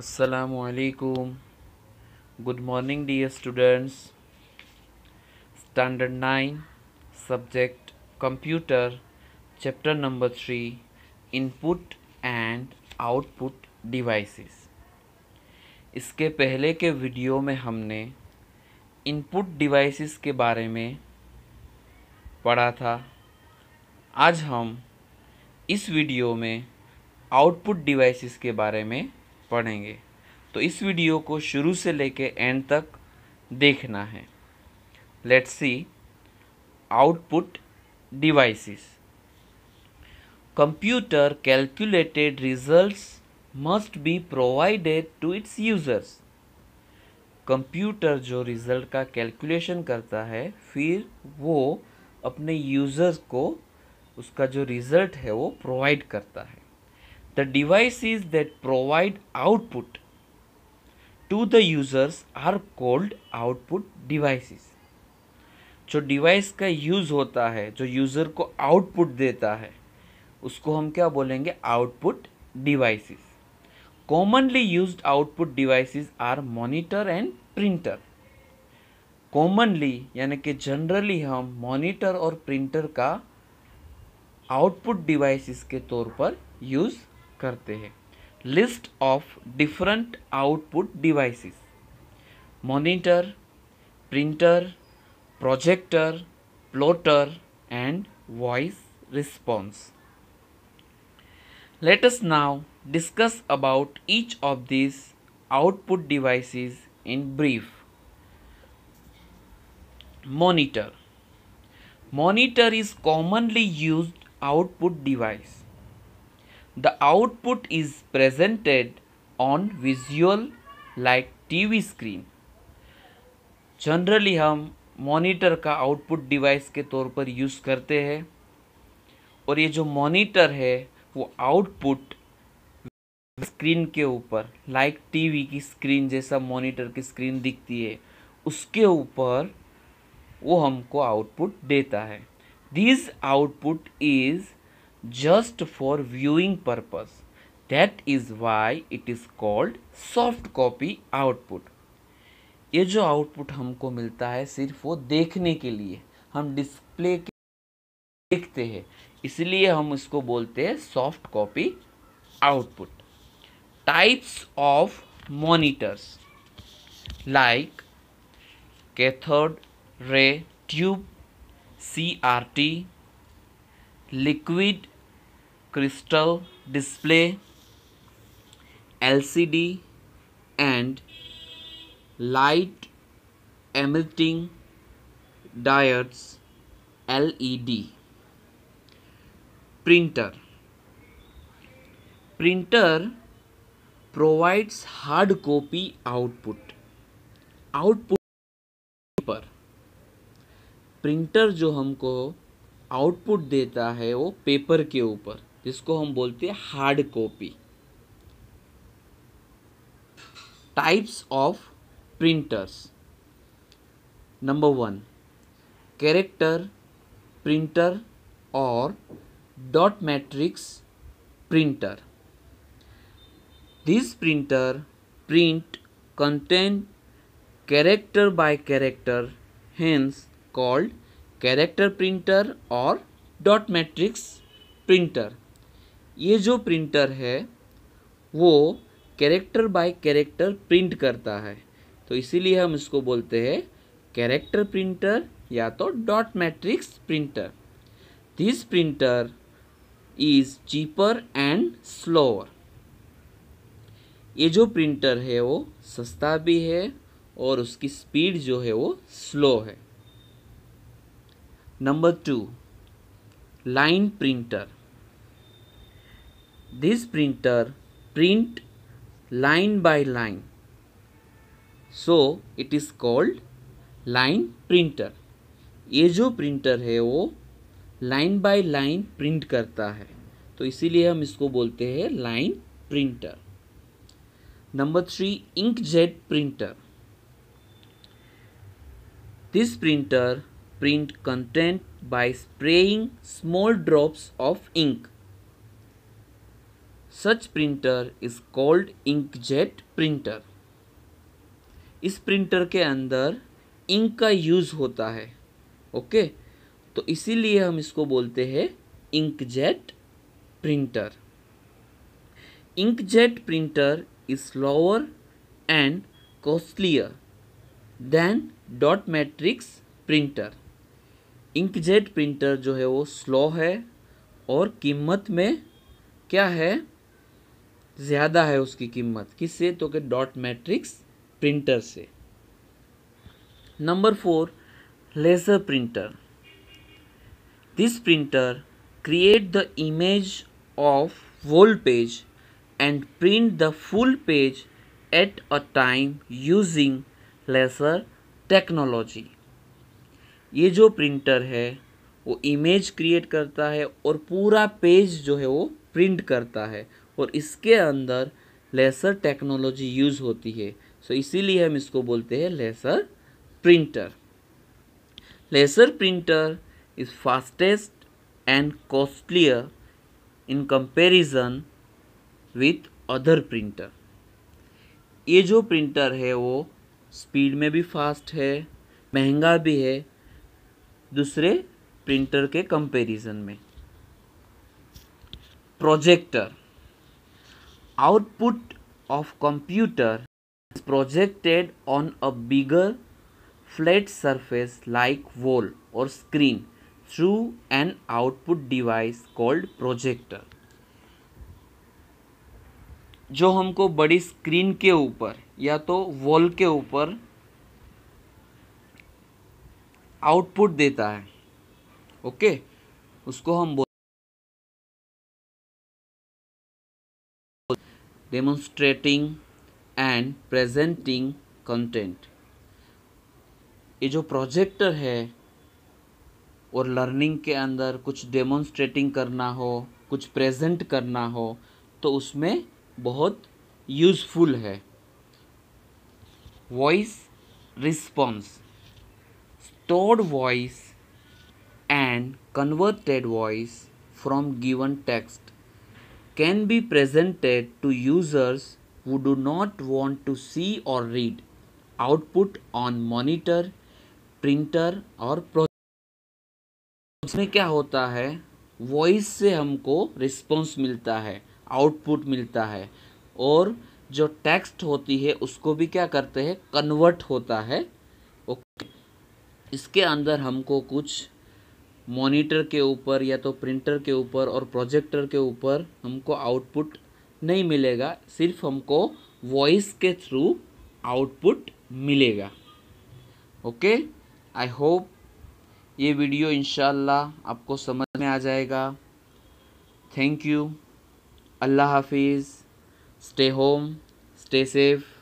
असलकुम good morning dear students standard nine subject computer chapter number three input and output devices इसके पहले के video में हमने इनपुट डिवाइसेस के बारे में पढ़ा था आज हम इस वीडियो में आउटपुट डिवाइसेस के बारे में पढ़ेंगे तो इस वीडियो को शुरू से लेके एंड तक देखना है let's see output devices computer calculated result must be provided to its users computer जो रिज़ल्ट का कैलकुलेशन करता है फिर वो अपने यूज़र्स को उसका जो रिज़ल्ट है वो प्रोवाइड करता है the devices that provide output to the users are called output devices जो डिवाइस का यूज़ होता है जो यूज़र को आउटपुट देता है उसको हम क्या बोलेंगे output devices. Commonly used output devices are monitor and printer commonly यानी कि जनरली हम मॉनिटर और प्रिंटर का आउटपुट डिवाइसेस के तौर पर यूज़ करते हैं list of different output devices monitor printer projector plotter and voice response let's now discuss about each of this output devices in brief monitor monitor is commonly used output device the output is presented on visual like T V screen generally हम monitor का output device के तौर पर use करते हैं और ये जो मोनीटर है वो आउटपुट स्क्रीन के ऊपर लाइक टी वी की स्क्रीन जैसा मोनीटर की स्क्रीन दिखती है उसके ऊपर वो हमको आउटपुट देता है this output is just for viewing purpose. That is why it is called soft copy output. ये जो output हमको मिलता है सिर्फ वो देखने के लिए हम display के देखते हैं इसलिए हम इसको बोलते हैं soft copy output types of monitors like cathode ray tube CRT liquid crystal display lcd and light emitting diodes led printer printer provides hard copy output output पर प्रिंटर जो हमको आउटपुट देता है वो पेपर के ऊपर जिसको हम बोलते हैं hard copy types of printers number one character printer और dot matrix printer this printer print content character by character hence called character printer और डॉट मैट्रिक्स प्रिंटर ये जो प्रिंटर है वो कैरेक्टर बाय कैरेक्टर प्रिंट करता है तो इसीलिए हम इसको बोलते हैं कैरेक्टर प्रिंटर या तो dot matrix printer this printer is cheaper and slower ये जो प्रिंटर है वो सस्ता भी है और उसकी स्पीड जो है वो स्लो है number two line printer this printer print line by line so it is called line printer ये जो प्रिंटर है वो लाइन बाय लाइन प्रिंट करता है तो इसीलिए हम इसको बोलते हैं line printer number three inkjet printer this printer print content by spraying small drops of ink such printer is called inkjet printer. इस प्रिंटर के अंदर इंक का यूज़ होता है ओके तो इसीलिए हम इसको बोलते हैं inkjet printer inkjet printer is lower and costlier than dot matrix printer inkjet printer जो है वो स्लो है और कीमत में क्या है ज़्यादा है उसकी कीमत किससे तो कि डॉट मैट्रिक्स प्रिंटर से number four laser printer this printer create the image of whole page and print the full page at a time using laser technology ये जो प्रिंटर है वो इमेज क्रिएट करता है और पूरा पेज जो है वो प्रिंट करता है और इसके अंदर लेसर टेक्नोलॉजी यूज़ होती है सो इसीलिए हम इसको बोलते हैं laser printer laser printer is fastest and costlier in comparison with other printer ये जो प्रिंटर है वो स्पीड में भी फास्ट है महंगा भी है दूसरे प्रिंटर के कंपैरिजन में projector output of computer is projected on a bigger flat surface like wall or screen through an output device called projector जो हमको बड़ी स्क्रीन के ऊपर या तो वॉल के ऊपर आउटपुट देता है ओके okay? उसको हम बोल डेमोन्स्ट्रेटिंग एंड प्रेजेंटिंग कंटेंट ये जो प्रोजेक्टर है और लर्निंग के अंदर कुछ डेमोन्स्ट्रेटिंग करना हो कुछ प्रेजेंट करना हो तो उसमें बहुत यूज़फुल है voice response stored voice and converted voice from given text can be presented to users वो do not want to see और read output on monitor printer और उसमें क्या होता है वॉइस से हमको रिस्पॉन्स मिलता है आउटपुट मिलता है और जो टेक्स्ट होती है उसको भी क्या करते हैं कन्वर्ट होता है ओके इसके अंदर हमको कुछ मॉनिटर के ऊपर या तो प्रिंटर के ऊपर और प्रोजेक्टर के ऊपर हमको आउटपुट नहीं मिलेगा सिर्फ हमको वॉइस के थ्रू आउटपुट मिलेगा ओके आई होप ये वीडियो इन आपको समझ में आ जाएगा थैंक यू अल्लाह हाफिज़ स्टे होम स्टे सेफ़